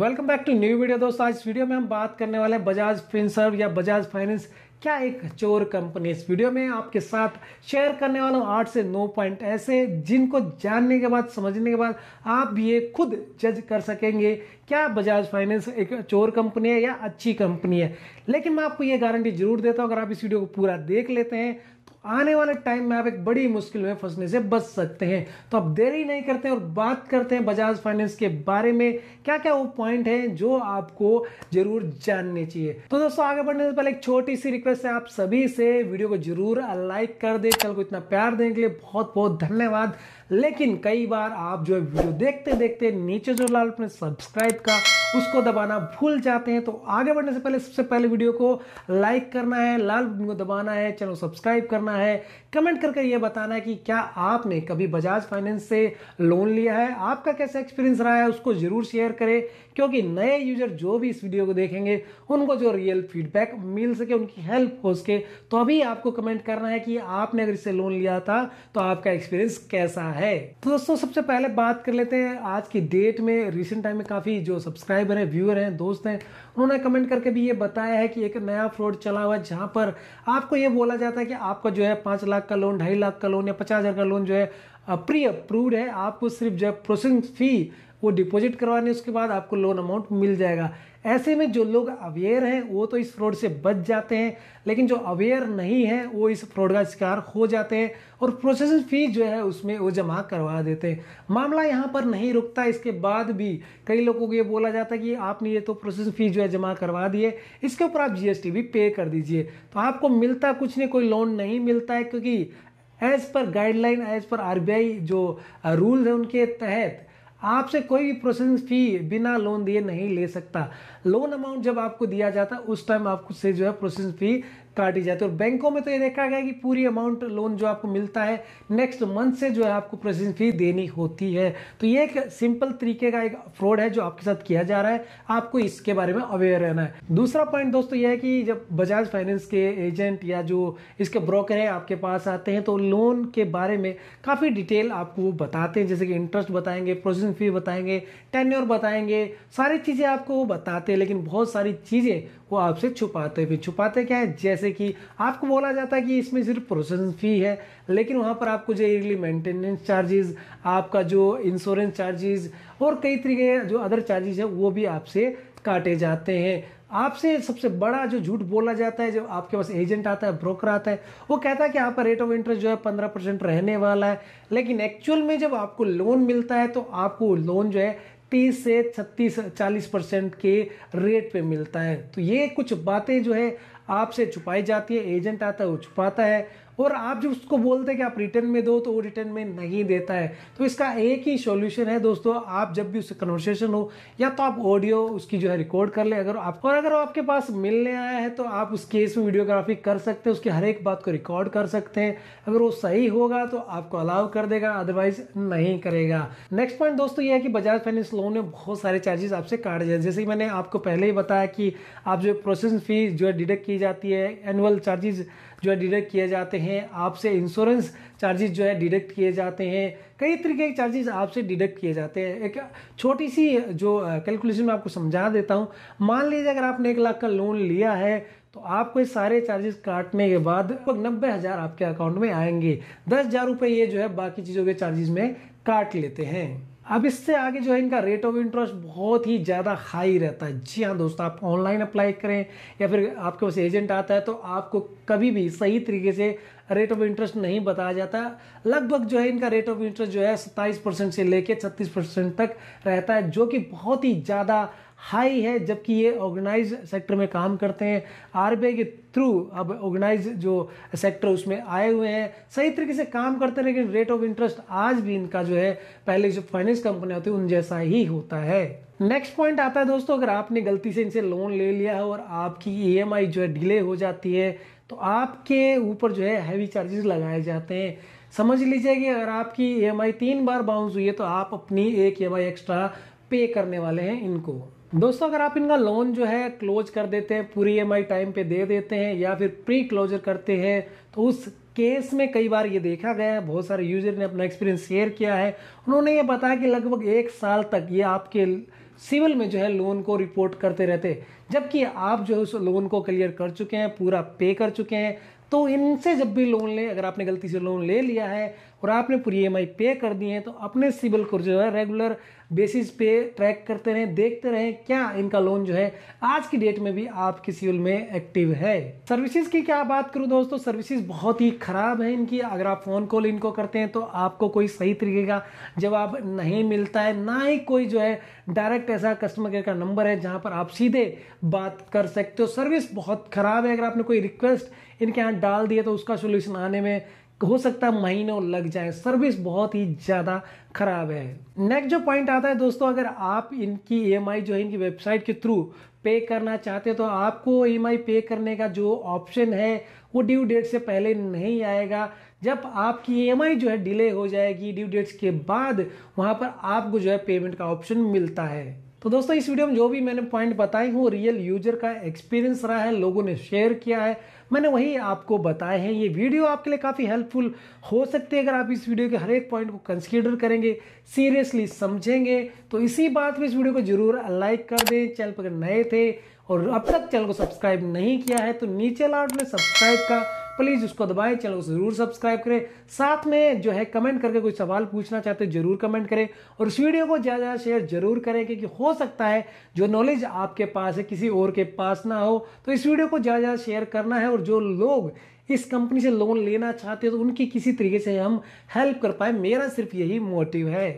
welcome back to new video दोस्तों आज इस वीडियो में हम बात करने वाले हैं बजाज फिनसर्व या बजाज फाइनेंस क्या एक चोर कंपनी इस वीडियो में आपके साथ शेयर करने वाला हूँ आठ से नौ पॉइंट ऐसे जिनको जानने के बाद समझने के बाद आप भी ये खुद जज कर सकेंगे क्या बजाज फाइनेंस एक चोर कंपनी है या अच्छी कंपनी है लेकिन मैं आपको ये गारंटी जरूर देता हूँ अगर आप इस वीडियो को पूरा देख लेते हैं आने वाले टाइम में आप एक बड़ी मुश्किल में फंसने से बच सकते हैं तो आप देरी नहीं करते हैं और बात करते हैं बजाज फाइनेंस के बारे में क्या क्या वो पॉइंट है जो आपको जरूर जानने चाहिए तो दोस्तों आगे बढ़ने से पहले एक छोटी सी रिक्वेस्ट है आप सभी से वीडियो को जरूर लाइक कर दे चल को इतना प्यार देने के लिए बहुत बहुत धन्यवाद लेकिन कई बार आप जो है वीडियो देखते देखते नीचे जो लाल अपने सब्सक्राइब का उसको दबाना भूल जाते हैं तो आगे बढ़ने से पहले सबसे पहले वीडियो को लाइक करना है लाल बटन को दबाना है चैनल सब्सक्राइब करना है कमेंट करके ये बताना है कि क्या आपने कभी बजाज फाइनेंस से लोन लिया है आपका कैसा एक्सपीरियंस रहा है उसको ज़रूर शेयर करें क्योंकि नए यूजर जो भी इस वीडियो को देखेंगे उनको जो रियल फीडबैक मिल सके उनकी हेल्प हो सके तो अभी आपको कमेंट करना है कि आपने अगर इससे लोन लिया था तो आपका एक्सपीरियंस कैसा है तो दोस्तों सबसे पहले बात कर लेते हैं आज की डेट में रिसेंट टाइम में काफ़ी जो सब्सक्राइब सब्सक्राइबर हैं व्यूअर हैं दोस्त हैं उन्होंने कमेंट करके भी ये बताया है कि एक नया फ्रॉड चला हुआ है जहाँ पर आपको ये बोला जाता है कि आपका जो है पाँच लाख का लोन ढाई लाख का लोन या पचास हज़ार का लोन जो है प्री अप्रूव्ड है आपको सिर्फ जो है प्रोसेसिंग फ़ी वो डिपॉजिट करवाने उसके बाद आपको लोन अमाउंट मिल जाएगा ऐसे में जो लोग अवेयर हैं वो तो इस फ्रॉड से बच जाते हैं लेकिन जो अवेयर नहीं है वो इस फ्रॉड का शिकार हो जाते हैं और प्रोसेसिंग फ़ी जो है उसमें वो जमा करवा देते हैं मामला यहाँ पर नहीं रुकता इसके बाद भी कई लोगों को ये बोला जाता है कि आपने ये तो प्रोसेसिंग फ़ी जो है जमा करवा दी है इसके ऊपर आप जी भी पे कर दीजिए तो आपको मिलता कुछ नहीं कोई लोन नहीं मिलता है क्योंकि as per guideline as per आर जो रूल है उनके तहत आपसे कोई भी प्रोसेसिंग फ़ी बिना लोन दिए नहीं ले सकता लोन अमाउंट जब आपको दिया जाता है उस टाइम आपको से जो है प्रोसेसिंग फ़ी काटी जाती है और बैंकों में तो ये देखा गया कि पूरी अमाउंट लोन जो आपको मिलता है नेक्स्ट मंथ से जो है आपको प्रोसेसिंग फ़ी देनी होती है तो ये एक सिंपल तरीके का एक फ्रॉड है जो आपके साथ किया जा रहा है आपको इसके बारे में अवेयर रहना है दूसरा पॉइंट दोस्तों यह है कि जब बजाज फाइनेंस के एजेंट या जो इसके ब्रोकर है आपके पास आते हैं तो लोन के बारे में काफ़ी डिटेल आपको वो बताते हैं जैसे कि इंटरेस्ट बताएंगे प्रोसेसिंग फ़ी बताएंगे टेन्योर बताएंगे सारी चीज़ें आपको वो बताते हैं लेकिन बहुत सारी चीज़ें वो आपसे छुपाते भी छुपाते क्या है जैसे जैसे कि आपको बोला जाता है कि इसमें सिर्फ प्रोसेसिंग फ़ी है लेकिन वहाँ पर आपको जो ईयरली मेंटेनेंस चार्जेस आपका जो इंश्योरेंस चार्जेस और कई तरीके जो अदर चार्जेस है वो भी आपसे काटे जाते हैं आपसे सबसे बड़ा जो झूठ बोला जाता है जब आपके पास एजेंट आता है ब्रोकर आता है वो कहता है कि आपका रेट ऑफ इंटरेस्ट जो है पंद्रह परसेंट रहने वाला है लेकिन एक्चुअल में जब आपको लोन मिलता है तो आपको लोन जो है तीस से छत्तीस चालीस परसेंट के रेट पे मिलता है तो ये कुछ बातें जो है आपसे छुपाई जाती है एजेंट आता है वो छुपाता है और आप जब उसको बोलते हैं कि आप रिटर्न में दो तो वो रिटर्न में नहीं देता है तो इसका एक ही सॉल्यूशन है दोस्तों आप जब भी उससे कन्वर्सेशन हो या तो आप ऑडियो उसकी जो है रिकॉर्ड कर ले अगर आपको और अगर आपके पास मिलने आया है तो आप उस केस में वीडियोग्राफी कर सकते हैं उसकी हर एक बात को रिकॉर्ड कर सकते हैं अगर वो सही होगा तो आपको अलाउ कर देगा अदरवाइज नहीं करेगा नेक्स्ट पॉइंट दोस्तों ये है कि बजाज फाइनेंस लोन में बहुत सारे चार्जेस आपसे काट जाए जैसे मैंने आपको पहले ही बताया कि आप जो प्रोसेसिंग फीस जो है डिडक्ट की जाती है एनुअल चार्जेज जो है डिडक्ट किए जाते हैं आपसे इंश्योरेंस चार्जेस जो है डिडक्ट किए जाते हैं कई तरीके के चार्जेस आपसे डिडक्ट किए जाते हैं एक छोटी सी जो कैलकुलेशन में आपको समझा देता हूँ मान लीजिए अगर आपने एक लाख का लोन लिया है तो आपको ये सारे चार्जेस काटने के बाद लगभग नब्बे हज़ार आपके अकाउंट में आएंगे दस हज़ार रुपये ये जो है बाकी चीज़ों के चार्जेस में काट लेते हैं अब इससे आगे जो है इनका रेट ऑफ इंटरेस्ट बहुत ही ज़्यादा हाई रहता है जी हाँ दोस्तों आप ऑनलाइन अप्लाई करें या फिर आपके पास एजेंट आता है तो आपको कभी भी सही तरीके से रेट ऑफ इंटरेस्ट नहीं बताया जाता लगभग जो है इनका रेट ऑफ इंटरेस्ट जो है सत्ताईस परसेंट से लेकर छत्तीस परसेंट तक रहता है जो कि बहुत ही ज़्यादा हाई है जबकि ये ऑर्गेनाइज सेक्टर में काम करते हैं आर के थ्रू अब ऑर्गेनाइज जो सेक्टर उसमें आए हुए हैं सही तरीके से काम करते हैं लेकिन रेट ऑफ इंटरेस्ट आज भी इनका जो है पहले जो फाइनेंस कंपनियां होती है उन जैसा ही होता है नेक्स्ट पॉइंट आता है दोस्तों अगर आपने गलती से इनसे लोन ले लिया है और आपकी ई e जो है डिले हो जाती है तो आपके ऊपर जो है हैवी चार्जेस लगाए जाते हैं समझ लीजिए कि अगर आपकी ई e तीन बार बाउंस हुई है तो आप अपनी एक ई एक्स्ट्रा पे करने वाले हैं इनको दोस्तों अगर आप इनका लोन जो है क्लोज कर देते हैं पूरी एम e टाइम पे दे देते हैं या फिर प्री क्लोजर करते हैं तो उस केस में कई बार ये देखा गया है बहुत सारे यूजर ने अपना एक्सपीरियंस शेयर किया है उन्होंने ये बताया कि लगभग एक साल तक ये आपके सिविल में जो है लोन को रिपोर्ट करते रहते जबकि आप जो है उस लोन को क्लियर कर चुके हैं पूरा पे कर चुके हैं तो इनसे जब भी लोन लें अगर आपने गलती से लोन ले लिया है और आपने पूरी ई e पे कर दी है तो अपने सिबिल को जो है रेगुलर बेसिस पे ट्रैक करते रहें देखते रहें क्या इनका लोन जो है आज की डेट में भी आपकी सिविल में एक्टिव है सर्विसेज की क्या बात करूं दोस्तों सर्विसेज बहुत ही खराब है इनकी अगर आप फ़ोन कॉल इनको करते हैं तो आपको कोई सही तरीके का जवाब नहीं मिलता है ना ही कोई जो है डायरेक्ट ऐसा कस्टमर केयर का नंबर है जहाँ पर आप सीधे बात कर सकते हो सर्विस बहुत ख़राब है अगर आपने कोई रिक्वेस्ट इनके यहाँ डाल दिया तो उसका सोल्यूशन आने में हो सकता है महीनों लग जाए सर्विस बहुत ही ज़्यादा ख़राब है नेक्स्ट जो पॉइंट आता है दोस्तों अगर आप इनकी ई e जो है इनकी वेबसाइट के थ्रू पे करना चाहते हो तो आपको ई e पे करने का जो ऑप्शन है वो ड्यू डेट से पहले नहीं आएगा जब आपकी ई e जो है डिले हो जाएगी ड्यू डेट्स के बाद वहाँ पर आपको जो है पेमेंट का ऑप्शन मिलता है तो दोस्तों इस वीडियो में जो भी मैंने पॉइंट बताए हूँ रियल यूजर का एक्सपीरियंस रहा है लोगों ने शेयर किया है मैंने वही आपको बताए हैं ये वीडियो आपके लिए काफ़ी हेल्पफुल हो सकती है अगर आप इस वीडियो के हर एक पॉइंट को कंसीडर करेंगे सीरियसली समझेंगे तो इसी बात में इस वीडियो को जरूर लाइक कर दें चैनल पर नए थे और अब तक चैनल को सब्सक्राइब नहीं किया है तो नीचे लाट में सब्सक्राइब का प्लीज़ उसको दबाएं चैनल को ज़रूर सब्सक्राइब करें साथ में जो है कमेंट करके कोई सवाल पूछना चाहते हो जरूर कमेंट करें और उस वीडियो को ज़्यादा ज़्यादा शेयर जरूर करें क्योंकि हो सकता है जो नॉलेज आपके पास है किसी और के पास ना हो तो इस वीडियो को ज़्यादा ज़्यादा शेयर करना है और जो लोग इस कंपनी से लोन लेना चाहते हो तो उनकी किसी तरीके से हम हेल्प कर पाए मेरा सिर्फ यही मोटिव है